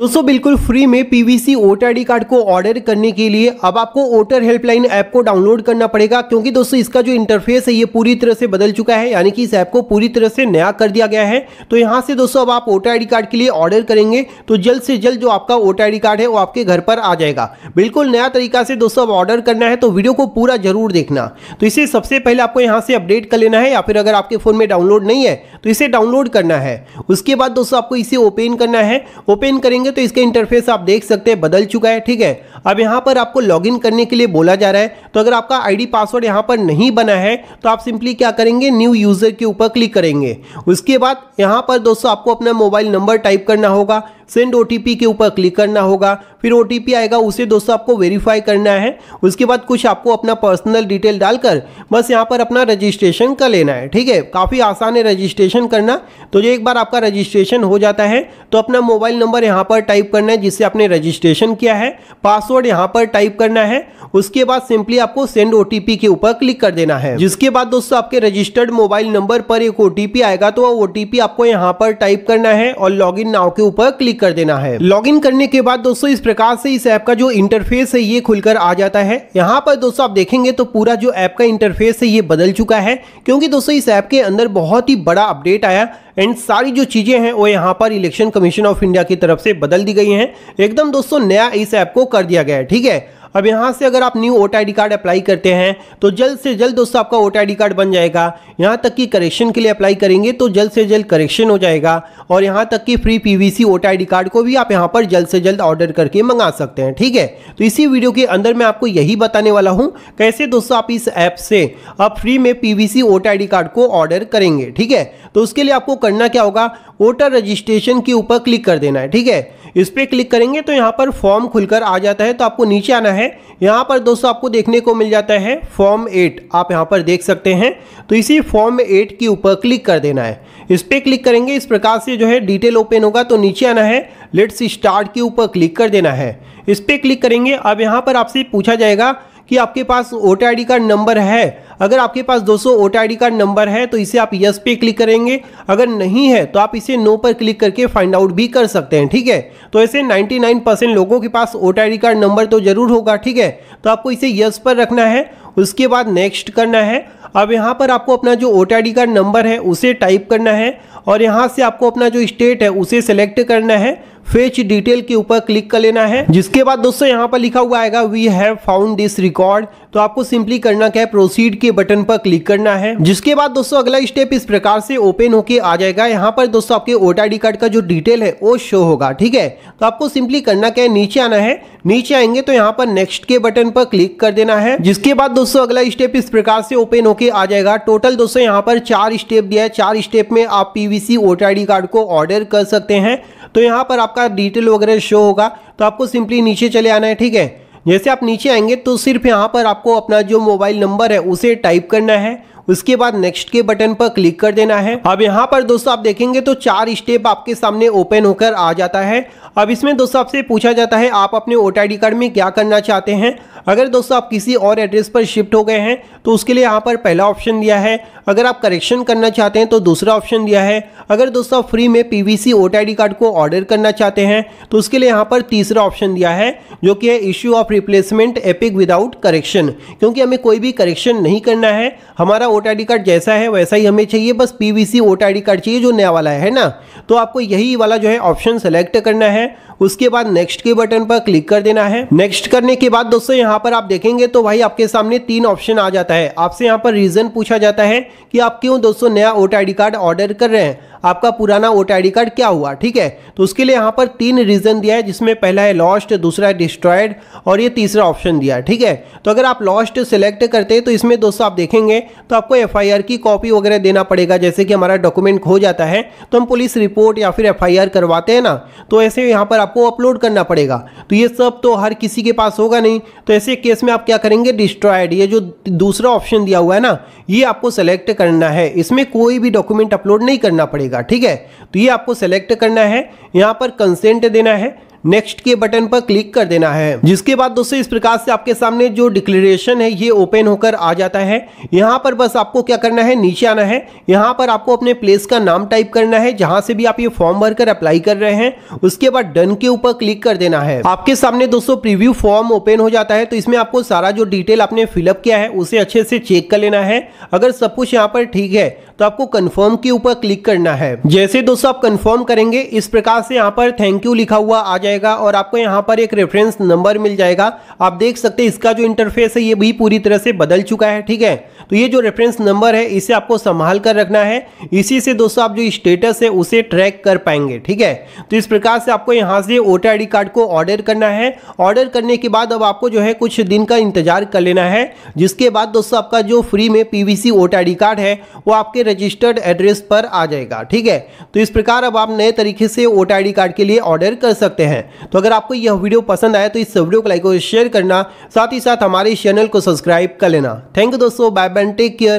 दोस्तों बिल्कुल फ्री में पीवीसी वोटर आई कार्ड को ऑर्डर करने के लिए अब आपको वोटर हेल्पलाइन ऐप को डाउनलोड करना पड़ेगा क्योंकि दोस्तों इसका जो इंटरफेस है ये पूरी तरह से बदल चुका है यानी कि इस ऐप को पूरी तरह से नया कर दिया गया है तो यहाँ से दोस्तों अब आप वोटर आई कार्ड के लिए ऑर्डर करेंगे तो जल्द से जल्द जो आपका वोटर आई कार्ड है वो आपके घर पर आ जाएगा बिल्कुल नया तरीका से दोस्तों अब ऑर्डर करना है तो वीडियो को पूरा जरूर देखना तो इसे सबसे पहले आपको यहाँ से अपडेट कर लेना है या फिर अगर आपके फ़ोन में डाउनलोड नहीं है तो इसे डाउनलोड करना है उसके बाद दोस्तों आपको इसे ओपन करना है ओपन करेंगे जाओगे तो इसका इंटरफेस आप देख सकते हैं बदल चुका है ठीक है अब यहाँ पर आपको लॉगिन करने के लिए बोला जा रहा है तो अगर आपका आईडी पासवर्ड यहाँ पर नहीं बना है तो आप सिंपली क्या करेंगे न्यू यूज़र के ऊपर क्लिक करेंगे उसके बाद यहाँ पर दोस्तों आपको अपना मोबाइल नंबर टाइप करना होगा सेंड ओ के ऊपर क्लिक करना होगा फिर ओ आएगा उसे दोस्तों आपको वेरीफाई करना है उसके बाद कुछ आपको अपना पर्सनल डिटेल डालकर बस यहाँ पर अपना रजिस्ट्रेशन कर लेना है ठीक है काफ़ी आसान है रजिस्ट्रेशन करना तो जो एक बार आपका रजिस्ट्रेशन हो जाता है तो अपना मोबाइल नंबर यहाँ पर टाइप करना है जिससे आपने रजिस्ट्रेशन किया है पासवर्ड यहाँ पर टाइप करना है उसके बाद सिंपली आपको सेंड ओ के ऊपर क्लिक कर देना है जिसके बाद दोस्तों आपके रजिस्टर्ड मोबाइल नंबर पर एक ओ आएगा तो वो ओ आपको यहाँ पर टाइप करना है और लॉग इन नाव के ऊपर क्लिक कर देना है लॉगिन करने के बाद दोस्तों इस प्रकार से इस ऐप का जो इंटरफेस है ये खुलकर आ जाता है यहाँ पर दोस्तों आप देखेंगे तो पूरा जो ऐप का इंटरफेस है ये बदल चुका है क्योंकि दोस्तों इस ऐप के अंदर बहुत ही बड़ा अपडेट आया एंड सारी जो चीज़ें हैं वो यहाँ पर इलेक्शन कमीशन ऑफ इंडिया की तरफ से बदल दी गई हैं एकदम दोस्तों नया इस ऐप को कर दिया गया है ठीक है अब यहाँ से अगर आप new vote I card apply करते हैं तो जल्द से जल्द दोस्तों आपका वोट आई कार्ड बन जाएगा यहाँ तक कि करेक्शन के लिए अप्लाई करेंगे तो जल्द से जल्द करेक्शन हो जाएगा और यहाँ तक कि free P V C I card को भी आप यहाँ पर जल्द से जल्द ऑर्डर करके मंगा सकते हैं ठीक है तो इसी वीडियो के अंदर मैं आपको यही बताने वाला हूँ कैसे दोस्तों आप इस ऐप से आप फ्री में P V C I card को ऑर्डर करेंगे ठीक है तो उसके लिए आपको करना क्या होगा वोटर रजिस्ट्रेशन के ऊपर क्लिक कर देना है ठीक है इस पर क्लिक करेंगे तो यहाँ पर फॉर्म खुलकर आ जाता है तो आपको नीचे आना है यहाँ पर दोस्तों आपको देखने को मिल जाता है फॉर्म एट आप यहाँ पर देख सकते हैं तो इसी फॉर्म एट के ऊपर क्लिक कर देना है इस पर क्लिक करेंगे इस प्रकार से जो है डिटेल ओपन होगा तो नीचे आना है लेट्स स्टार्ट के ऊपर क्लिक कर देना है इस पर क्लिक करेंगे अब यहाँ पर आपसे पूछा जाएगा कि आपके पास वोटर आई कार्ड नंबर है अगर आपके पास सौ वोटर आई कार्ड नंबर है तो इसे आप यस पे क्लिक करेंगे अगर नहीं है तो आप इसे नो पर क्लिक करके फाइंड आउट भी कर सकते हैं ठीक है तो ऐसे 99 परसेंट लोगों के पास वोटर आई कार्ड नंबर तो जरूर होगा ठीक है तो आपको इसे यस पर रखना है उसके बाद नेक्स्ट करना है अब यहाँ पर आपको अपना जो वोटर आई कार्ड नंबर है उसे टाइप करना है और यहाँ से आपको अपना जो स्टेट है उसे सेलेक्ट करना है फेच डिटेल के ऊपर क्लिक कर लेना है जिसके बाद दोस्तों यहाँ पर लिखा हुआ आएगा we have found this record तो आपको सिंपली करना क्या है प्रोसीड के बटन पर क्लिक करना है जिसके बाद दोस्तों अगला स्टेप इस प्रकार से ओपन होके आ जाएगा यहाँ पर दोस्तों आपके वोटर आई कार्ड का जो डिटेल है वो शो होगा ठीक है तो आपको सिंपली करना क्या है नीचे आना है नीचे आएंगे तो यहाँ पर नेक्स्ट के बटन पर क्लिक कर देना है जिसके बाद दोस्तों अगला स्टेप इस प्रकार से ओपन होके आ जाएगा टोटल दोस्तों यहाँ पर चार स्टेप दिया है चार स्टेप में आप पीवीसी वोटर आई कार्ड को ऑर्डर कर सकते हैं तो यहाँ पर आपका डिटेल वगैरह शो होगा तो आपको सिंपली नीचे चले आना है ठीक है जैसे आप नीचे आएंगे तो सिर्फ यहाँ पर आपको अपना जो मोबाइल नंबर है उसे टाइप करना है उसके बाद नेक्स्ट के बटन पर क्लिक कर देना है अब यहाँ पर दोस्तों आप देखेंगे तो चार स्टेप आपके सामने ओपन होकर आ जाता है अब इसमें दोस्तों आपसे पूछा जाता है आप अपने वोटर आई कार्ड में क्या करना चाहते हैं अगर दोस्तों आप किसी और एड्रेस पर शिफ्ट हो गए हैं तो उसके लिए यहाँ पर पहला ऑप्शन दिया है अगर आप करेक्शन करना चाहते हैं तो दूसरा ऑप्शन दिया है अगर दोस्तों आप फ्री में पी वी आई कार्ड को ऑर्डर करना चाहते हैं तो उसके लिए यहाँ पर तीसरा ऑप्शन दिया है जो कि है issue of replacement EPIC without correction क्योंकि हमें कोई भी करेक्शन नहीं करना है हमारा वोटर आई कार्ड जैसा है वैसा ही हमें चाहिए बस P V C voter I card चाहिए जो नया वाला है ना तो आपको यही वाला जो है ऑप्शन सेलेक्ट करना है उसके बाद नेक्स्ट के बटन पर क्लिक कर देना है नेक्स्ट करने के बाद दोस्तों यहाँ पर आप देखेंगे तो भाई आपके सामने तीन ऑप्शन आ जाता है आपसे यहाँ पर रीजन पूछा जाता है कि आप क्यों दोस्तों नया वोटर आई कार्ड ऑर्डर कर रहे हैं आपका पुराना वोटर आई कार्ड क्या हुआ ठीक है तो उसके लिए यहाँ पर तीन रीज़न दिया है जिसमें पहला है लॉस्ट दूसरा है डिस्ट्रॉयड और ये तीसरा ऑप्शन दिया है ठीक है तो अगर आप लॉस्ट सेलेक्ट करते हैं तो इसमें दोस्तों आप देखेंगे तो आपको एफ की कॉपी वगैरह देना पड़ेगा जैसे कि हमारा डॉक्यूमेंट खो जाता है तो हम पुलिस रिपोर्ट या फिर एफ करवाते हैं ना तो ऐसे यहाँ पर आपको अपलोड करना पड़ेगा तो ये सब तो हर किसी के पास होगा नहीं तो ऐसे केस में आप क्या करेंगे डिस्ट्रॉयड ये जो दूसरा ऑप्शन दिया हुआ है ना ये आपको सेलेक्ट करना है इसमें कोई भी डॉक्यूमेंट अपलोड नहीं करना पड़ेगा देगा ठीक है तो ये आपको सेलेक्ट करना है यहाँ पर कंसेंट देना है नेक्स्ट के बटन पर क्लिक कर देना है जिसके बाद दोस्तों इस प्रकार से आपके सामने जो डिक्लेरेशन है ये ओपन होकर आ जाता है यहाँ पर बस आपको क्या करना है नीचे आना है यहाँ पर आपको अपने प्लेस का नाम टाइप करना है जहां से भी आप ये फॉर्म भरकर अप्लाई कर रहे हैं उसके बाद डन के ऊपर क्लिक कर देना है आपके सामने दोस्तों प्रिव्यू फॉर्म ओपन हो जाता है तो इसमें आपको सारा जो डिटेल आपने फिलअप किया है उसे अच्छे से चेक कर लेना है अगर सब कुछ यहाँ पर ठीक है तो आपको कन्फर्म के ऊपर क्लिक करना है जैसे दोस्तों आप कन्फर्म करेंगे इस प्रकार से यहाँ पर थैंक यू लिखा हुआ आ जाएगा और आपको यहाँ पर एक रेफरेंस नंबर मिल जाएगा आप देख सकते हैं इसका जो इंटरफेस है ये भी पूरी तरह से बदल चुका है ठीक है तो ये जो रेफरेंस नंबर है इसे आपको संभाल कर रखना है इसी से दोस्तों आप जो स्टेटस है उसे ट्रैक कर पाएंगे ठीक है तो इस प्रकार से आपको यहाँ से वोटर आई कार्ड को ऑर्डर करना है ऑर्डर करने के बाद अब आपको जो है कुछ दिन का इंतजार कर लेना है जिसके बाद दोस्तों आपका जो फ्री में पीवीसी वोटर आई कार्ड है वो आपके रजिस्टर्ड एड्रेस पर आ जाएगा ठीक है तो इस प्रकार अब आप नए तरीके से वोटर आई कार्ड के लिए ऑर्डर कर सकते हैं तो अगर आपको यह वीडियो पसंद आया तो इस वीडियो को लाइक और शेयर करना साथ ही साथ हमारे चैनल को सब्सक्राइब कर लेना थैंक यू दोस्तों बाय बाय टेक केयर